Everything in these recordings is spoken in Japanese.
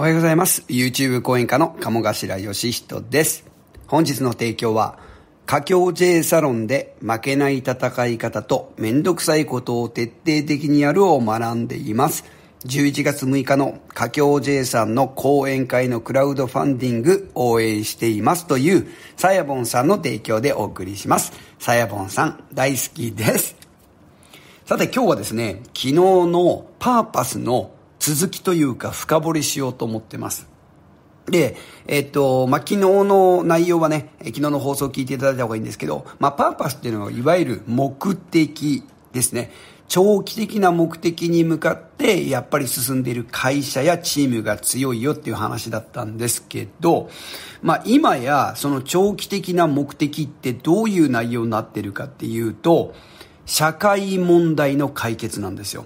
おはようございます。YouTube 講演家の鴨頭義人です。本日の提供は、佳境 J サロンで負けない戦い方とめんどくさいことを徹底的にやるを学んでいます。11月6日の佳境 J さんの講演会のクラウドファンディング応援していますというさやぼんさんの提供でお送りします。さやぼんさん大好きです。さて今日はですね、昨日のパーパスの続きというか深掘りしようと思ってます。で、えっと、まあ、昨日の内容はね、昨日の放送を聞いていただいた方がいいんですけど、まあ、パーパスっていうのは、いわゆる目的ですね。長期的な目的に向かって、やっぱり進んでいる会社やチームが強いよっていう話だったんですけど、まあ、今や、その長期的な目的ってどういう内容になってるかっていうと、社会問題の解決なんですよ。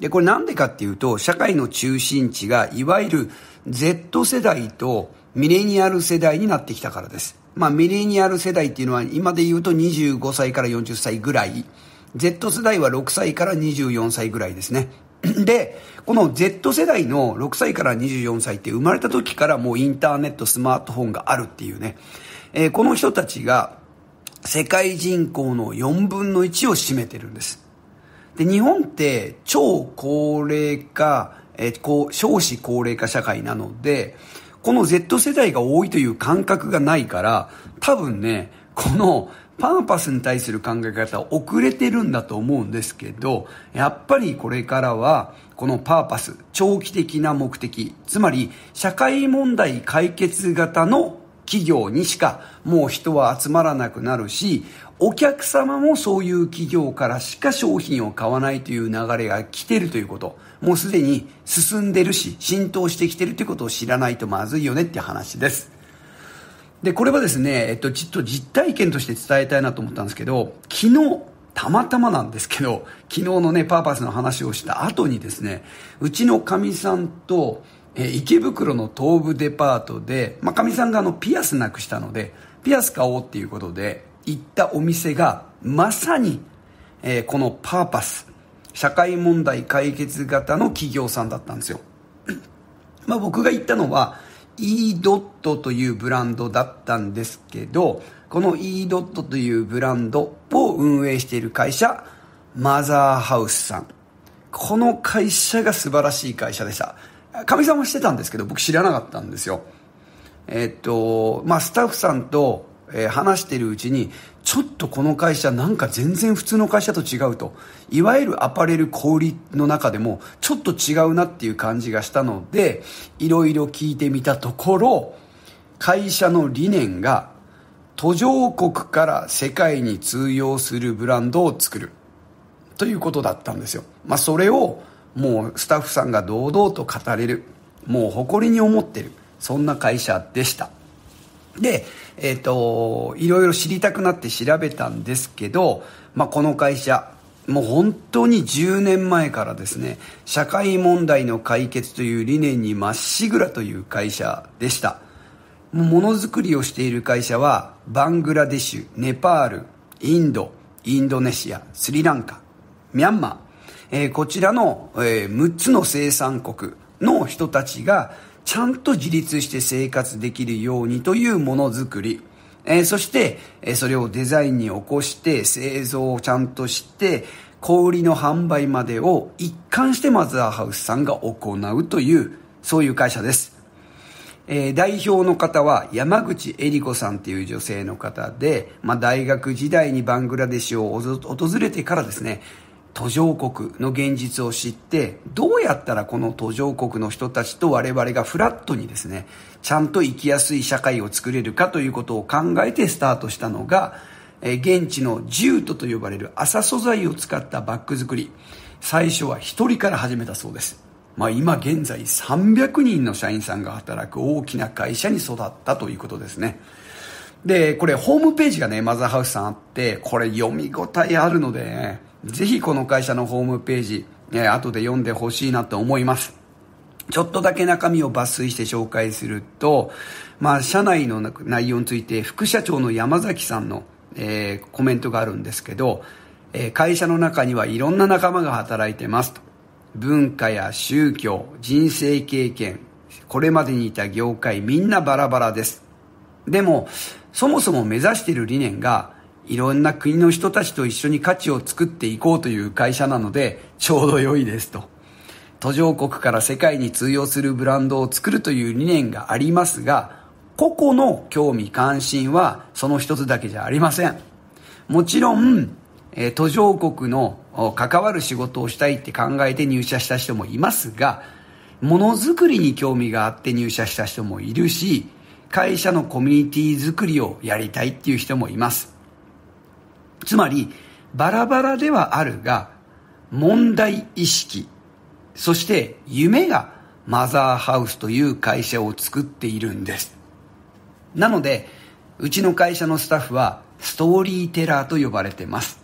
で、これなんでかっていうと、社会の中心地が、いわゆる Z 世代とミレニアル世代になってきたからです。まあ、ミレニアル世代っていうのは、今で言うと25歳から40歳ぐらい。Z 世代は6歳から24歳ぐらいですね。で、この Z 世代の6歳から24歳って生まれた時からもうインターネット、スマートフォンがあるっていうね。えー、この人たちが世界人口の4分の1を占めてるんです。で、日本って超高齢化、えこう、少子高齢化社会なので、この Z 世代が多いという感覚がないから、多分ね、このパーパスに対する考え方遅れてるんだと思うんですけど、やっぱりこれからは、このパーパス、長期的な目的、つまり社会問題解決型の企業にしかもう人は集まらなくなるし、お客様もそういう企業からしか商品を買わないという流れが来てるということ、もうすでに進んでるし、浸透してきてるということを知らないとまずいよねって話です。で、これはですね、えっと、ちっと実体験として伝えたいなと思ったんですけど、昨日、たまたまなんですけど、昨日のね、パーパスの話をした後にですね、うちのかみさんと、え池袋の東武デパートで、まあ、かみさんがあの、ピアスなくしたので、ピアス買おうっていうことで、行ったお店がまさに、えー、このパーパス、社会問題解決型の企業さんだったんですよ。まあ僕が行ったのは e ドットというブランドだったんですけど、この e ドットというブランドを運営している会社、マザーハウスさん。この会社が素晴らしい会社でした。神様してたんですけど、僕知らなかったんですよ。えっと、まあ、スタッフさんとえー、話しているうちに、ちょっとこの会社なんか全然普通の会社と違うと、いわゆるアパレル小売の中でもちょっと違うなっていう感じがしたので、いろいろ聞いてみたところ、会社の理念が途上国から世界に通用するブランドを作るということだったんですよ。まあそれをもうスタッフさんが堂々と語れる。もう誇りに思ってる。そんな会社でした。で、えっ、ー、と、いろいろ知りたくなって調べたんですけど、まあ、この会社、もう本当に10年前からですね、社会問題の解決という理念にまっしぐらという会社でした。ものづくりをしている会社は、バングラデシュ、ネパール、インド、インドネシア、スリランカ、ミャンマー、えー、こちらの、えー、6つの生産国の人たちがちゃんと自立して生活できるようにというものづくり。えー、そして、えー、それをデザインに起こして、製造をちゃんとして、小売りの販売までを一貫してマザーハウスさんが行うという、そういう会社です。えー、代表の方は山口恵里子さんという女性の方で、まあ、大学時代にバングラデシュを訪れてからですね、途上国の現実を知って、どうやったらこの途上国の人たちと我々がフラットにですね、ちゃんと生きやすい社会を作れるかということを考えてスタートしたのが、え現地のジュートと呼ばれる麻素材を使ったバッグ作り。最初は1人から始めたそうです。まあ、今現在300人の社員さんが働く大きな会社に育ったということですね。で、これホームページがね、マザーハウスさんあって、これ読み応えあるので、ね、ぜひこの会社のホームページ、えー、後で読んでほしいなと思います。ちょっとだけ中身を抜粋して紹介すると、まあ、社内の内容について副社長の山崎さんの、えー、コメントがあるんですけど、えー、会社の中にはいろんな仲間が働いてますと。文化や宗教、人生経験、これまでにいた業界みんなバラバラです。でも、そもそも目指している理念がいろんな国の人たちと一緒に価値を作っていこうという会社なので、ちょうど良いですと。途上国から世界に通用するブランドを作るという理念がありますが、個々の興味関心はその一つだけじゃありません。もちろん、え途上国の関わる仕事をしたいって考えて入社した人もいますが、ものづくりに興味があって入社した人もいるし、会社のコミュニティづくりをやりたいっていう人もいます。つまりバラバラではあるが問題意識そして夢がマザーハウスという会社を作っているんですなのでうちの会社のスタッフはストーリーテラーと呼ばれてます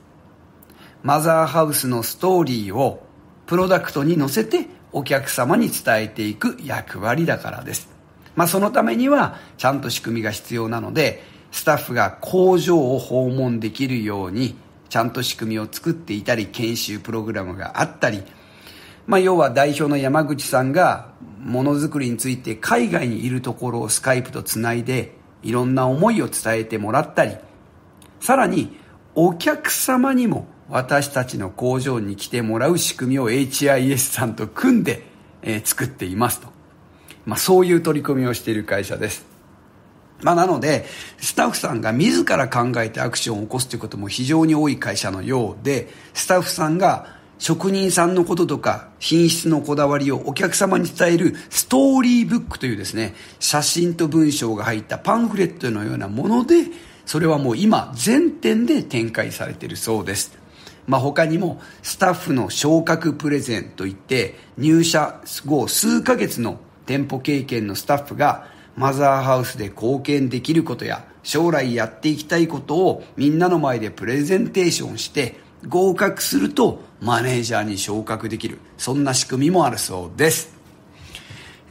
マザーハウスのストーリーをプロダクトに乗せてお客様に伝えていく役割だからですまあそのためにはちゃんと仕組みが必要なのでスタッフが工場を訪問できるようにちゃんと仕組みを作っていたり研修プログラムがあったり、まあ、要は代表の山口さんがものづくりについて海外にいるところをスカイプとつないでいろんな思いを伝えてもらったりさらにお客様にも私たちの工場に来てもらう仕組みを HIS さんと組んで、えー、作っていますと、まあ、そういう取り組みをしている会社ですまあ、なので、スタッフさんが自ら考えてアクションを起こすということも非常に多い会社のようで、スタッフさんが職人さんのこととか品質のこだわりをお客様に伝えるストーリーブックというですね、写真と文章が入ったパンフレットのようなもので、それはもう今全店で展開されているそうです。まあ、他にもスタッフの昇格プレゼンといって入社後数ヶ月の店舗経験のスタッフがマザーハウスで貢献できることや将来やっていきたいことをみんなの前でプレゼンテーションして合格するとマネージャーに昇格できるそんな仕組みもあるそうです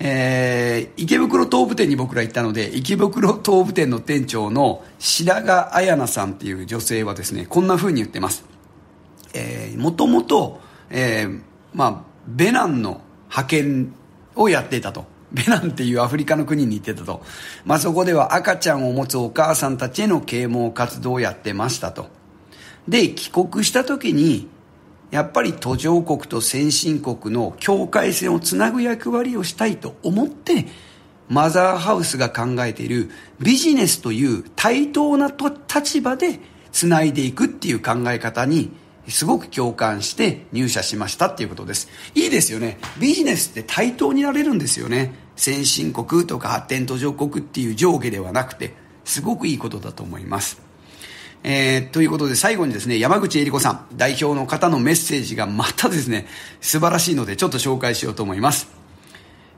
えー、池袋東武店に僕ら行ったので池袋東武店の店長の白髪彩菜さんっていう女性はですねこんな風に言ってますえー、もともと、えまあ、ベナンの派遣をやっていたとベナンっていうアフリカの国に行ってたと。まあ、そこでは赤ちゃんを持つお母さんたちへの啓蒙活動をやってましたと。で、帰国した時に、やっぱり途上国と先進国の境界線をつなぐ役割をしたいと思って、マザーハウスが考えているビジネスという対等な立場でつないでいくっていう考え方にすごく共感して入社しましたっていうことです。いいですよね。ビジネスって対等になれるんですよね。先進国とか発展途上国っていう上下ではなくて、すごくいいことだと思います。えー、ということで最後にですね、山口恵理子さん、代表の方のメッセージがまたですね、素晴らしいのでちょっと紹介しようと思います。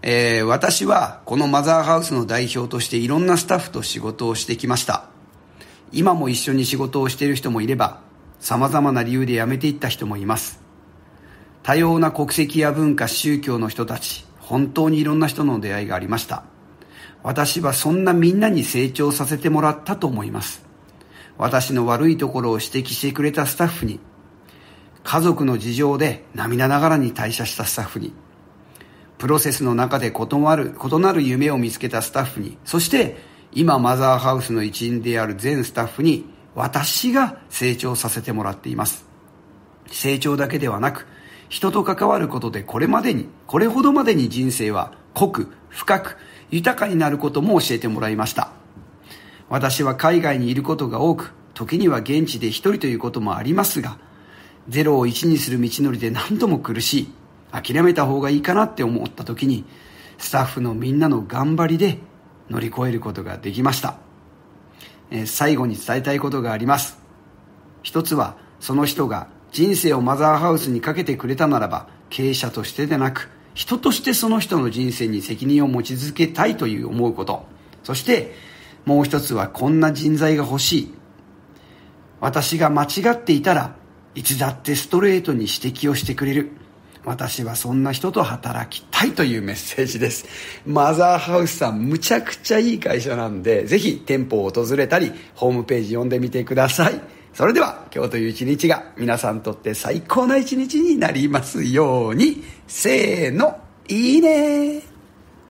えー、私はこのマザーハウスの代表としていろんなスタッフと仕事をしてきました。今も一緒に仕事をしている人もいれば、様々な理由で辞めていった人もいます。多様な国籍や文化、宗教の人たち、本当にいろんな人の出会いがありました。私はそんなみんなに成長させてもらったと思います。私の悪いところを指摘してくれたスタッフに、家族の事情で涙ながらに退社したスタッフに、プロセスの中で異なる、異なる夢を見つけたスタッフに、そして今マザーハウスの一員である全スタッフに私が成長させてもらっています。成長だけではなく、人と関わることでこれまでに、これほどまでに人生は濃く、深く、豊かになることも教えてもらいました。私は海外にいることが多く、時には現地で一人ということもありますが、ゼロを1にする道のりで何度も苦しい、諦めた方がいいかなって思った時に、スタッフのみんなの頑張りで乗り越えることができました。えー、最後に伝えたいことがあります。一つは、その人が人生をマザーハウスにかけてくれたならば経営者としてでなく人としてその人の人生に責任を持ち続けたいという思うことそしてもう一つはこんな人材が欲しい私が間違っていたらいつだってストレートに指摘をしてくれる私はそんな人と働きたいというメッセージですマザーハウスさんむちゃくちゃいい会社なんでぜひ店舗を訪れたりホームページ読んでみてくださいそれでは今日という一日が皆さんにとって最高な一日になりますように、せーの、いいね